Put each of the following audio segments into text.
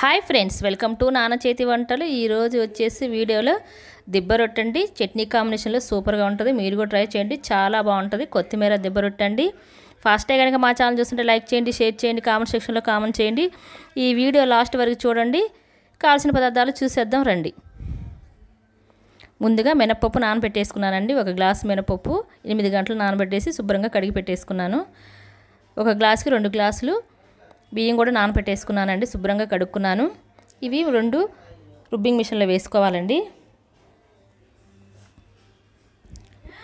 hi friends welcome to నాన్న చేతి వంటలు ఈరోజు వచ్చేసి వీడియోలో దిబ్బ రొట్టండి చట్నీ కాంబినేషన్లో సూపర్గా ఉంటుంది మీరు కూడా ట్రై చేయండి చాలా బాగుంటుంది కొత్తిమీర దిబ్బ రొట్టండి ఫాస్ట్గా కనుక మా ఛానల్ చూస్తుంటే లైక్ చేయండి షేర్ చేయండి కామెంట్ సెక్షన్లో కామెంట్ చేయండి ఈ వీడియో లాస్ట్ వరకు చూడండి కావాల్సిన పదార్థాలు చూసేద్దాం రండి ముందుగా మినప్పప్పు నానబెట్టేసుకున్నానండి ఒక గ్లాస్ మినపప్పు ఎనిమిది గంటలు నానబెట్టేసి శుభ్రంగా కడిగి పెట్టేసుకున్నాను ఒక గ్లాస్కి రెండు గ్లాసులు బియ్యం కూడా నానపెట్టేసుకున్నానండి శుభ్రంగా కడుక్కున్నాను ఇవి రెండు రుబ్బింగ్ మిషన్లో వేసుకోవాలండి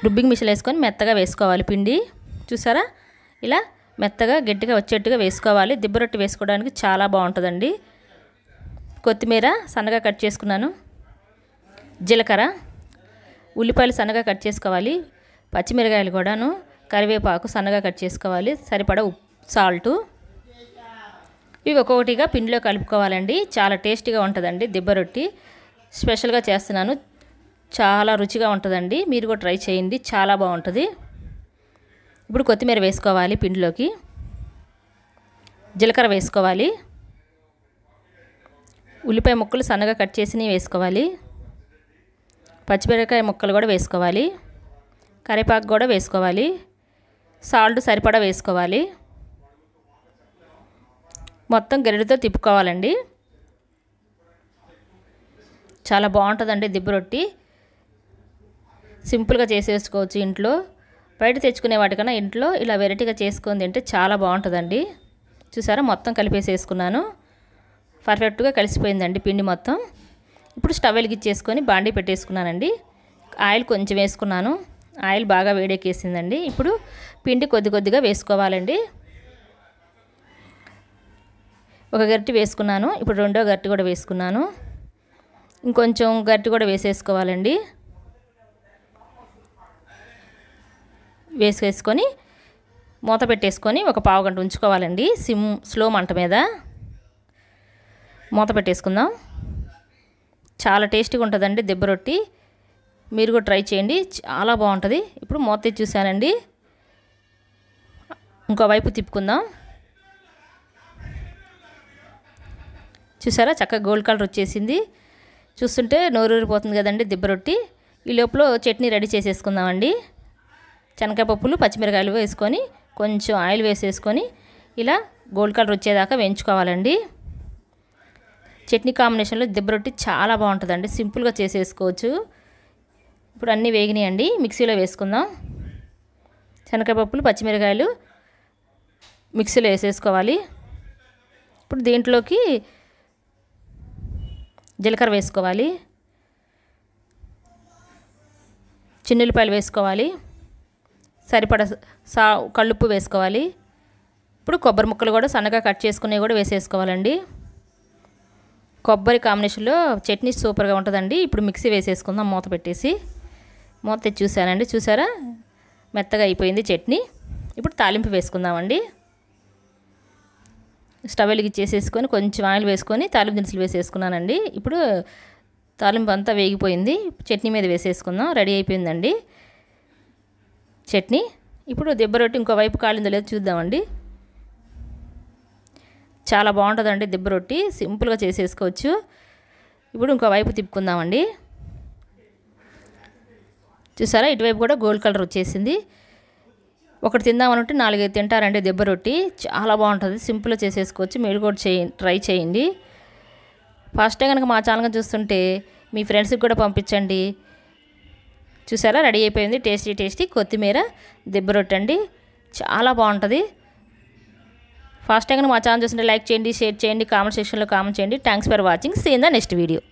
రుబ్బింగ్ మిషన్ వేసుకొని మెత్తగా వేసుకోవాలి పిండి చూసారా ఇలా మెత్తగా గట్టిగా వచ్చేట్టుగా వేసుకోవాలి దిబ్బరొట్టి వేసుకోవడానికి చాలా బాగుంటుందండి కొత్తిమీర సన్నగా కట్ చేసుకున్నాను జీలకర్ర ఉల్లిపాయలు సన్నగా కట్ చేసుకోవాలి పచ్చిమిరకాయలు కూడాను కరివేపాకు సన్నగా కట్ చేసుకోవాలి సరిపడా ఉప్పు సాల్టు ఇవి ఒక్కొక్కటిగా పిండిలో కలుపుకోవాలండి చాలా టేస్టీగా ఉంటుందండి దిబ్బ రొట్టి స్పెషల్గా చేస్తున్నాను చాలా రుచిగా ఉంటుందండి మీరు కూడా ట్రై చేయండి చాలా బాగుంటుంది ఇప్పుడు కొత్తిమీర వేసుకోవాలి పిండిలోకి జీలకర్ర వేసుకోవాలి ఉల్లిపాయ ముక్కలు సన్నగా కట్ చేసినవి వేసుకోవాలి పచ్చిమిరకాయ ముక్కలు కూడా వేసుకోవాలి కరివేపాకు కూడా వేసుకోవాలి సాల్ట్ సరిపడా వేసుకోవాలి మొత్తం గరిటతో తిప్పుకోవాలండి చాలా బాగుంటుందండి దిబ్బ రొట్టి సింపుల్గా చేసేసుకోవచ్చు ఇంట్లో బయట తెచ్చుకునే వాటికన్నా ఇంట్లో ఇలా వెరైటీగా చేసుకుని తింటే చాలా బాగుంటుందండి చూసారా మొత్తం కలిపేసేసుకున్నాను పర్ఫెక్ట్గా కలిసిపోయిందండి పిండి మొత్తం ఇప్పుడు స్టవ్ వెలిగిచ్చేసుకొని బాండీ పెట్టేసుకున్నానండి ఆయిల్ కొంచెం వేసుకున్నాను ఆయిల్ బాగా వేడెక్కేసిందండి ఇప్పుడు పిండి కొద్ది కొద్దిగా వేసుకోవాలండి ఒక గట్టి వేసుకున్నాను ఇప్పుడు రెండో గట్టి కూడా వేసుకున్నాను ఇంకొంచెం గట్టి కూడా వేసేసుకోవాలండి వేసేసుకొని మూత పెట్టేసుకొని ఒక పావు గంట ఉంచుకోవాలండి సిమ్ స్లో మంట మీద మూత పెట్టేసుకుందాం చాలా టేస్టీగా ఉంటుందండి దెబ్బ రొట్టి మీరు కూడా ట్రై చేయండి చాలా బాగుంటుంది ఇప్పుడు మూత చూశానండి ఇంకో వైపు తిప్పుకుందాం చూసారా చక్కగా గోల్డ్ కలర్ వచ్చేసింది చూస్తుంటే నోరూరిపోతుంది కదండి దిబ్బ రొట్టి ఈ లోపల చట్నీ రెడీ చేసేసుకుందామండి శనగపప్పులు పచ్చిమిరకాయలు వేసుకొని కొంచెం ఆయిల్ వేసేసుకొని ఇలా గోల్డ్ కలర్ వచ్చేదాకా వేయించుకోవాలండి చట్నీ కాంబినేషన్లో దిబ్బ రొట్టి చాలా బాగుంటుందండి సింపుల్గా చేసేసుకోవచ్చు ఇప్పుడు అన్నీ వేగినాయండి మిక్సీలో వేసుకుందాం శనగపప్పులు పచ్చిమిరకాయలు మిక్సీలో వేసేసుకోవాలి ఇప్పుడు దీంట్లోకి జీలకర్ర వేసుకోవాలి చిన్నుల్లిపాయలు వేసుకోవాలి సరిపడ సా కళ్ళుప్పు వేసుకోవాలి ఇప్పుడు కొబ్బరి ముక్కలు కూడా సన్నగా కట్ చేసుకునేవి కూడా వేసేసుకోవాలండి కొబ్బరి కాంబినేషన్లో చట్నీ సూపర్గా ఉంటుందండి ఇప్పుడు మిక్సీ వేసేసుకుందాం మూత పెట్టేసి మూత తెచ్చి చూసానండి చూసారా మెత్తగా అయిపోయింది చట్నీ ఇప్పుడు తాలింపు వేసుకుందామండి స్టవ్ చేసేసుకొని కొంచెం ఆయిల్ వేసుకొని తాలింపు దినుసులు వేసేసుకున్నానండి ఇప్పుడు తాలింపు అంతా వేగిపోయింది చట్నీ మీద వేసేసుకుందాం రెడీ అయిపోయిందండి చట్నీ ఇప్పుడు దెబ్బ రొట్టి ఇంకో వైపు కాలిందో లేదో చూద్దామండి చాలా బాగుంటుందండి దెబ్బ రొట్టి సింపుల్గా చేసేసుకోవచ్చు ఇప్పుడు ఇంకో వైపు తిప్పుకుందామండి చూసారా ఇటువైపు కూడా గోల్డ్ కలర్ వచ్చేసింది ఒకటి తిందామనుంటే నాలుగైదు తింటారండి దెబ్బ రొట్టి చాలా బాగుంటుంది సింపుల్గా చేసేసుకోవచ్చు మీరు కూడా చేయి ట్రై చేయండి ఫస్ట్ కనుక మా ఛానల్ చూస్తుంటే మీ ఫ్రెండ్స్కి కూడా పంపించండి చూసారా రెడీ అయిపోయింది టేస్టీ టేస్టీ కొత్తిమీర దెబ్బ రొట్టె అండి చాలా బాగుంటుంది ఫాస్ట్ టైం మా ఛానల్ చూస్తుంటే లైక్ చేయండి షేర్ చేయండి కామెంట్ సెక్షన్లో కామెంట్ చేయండి thanks for watching see in the next video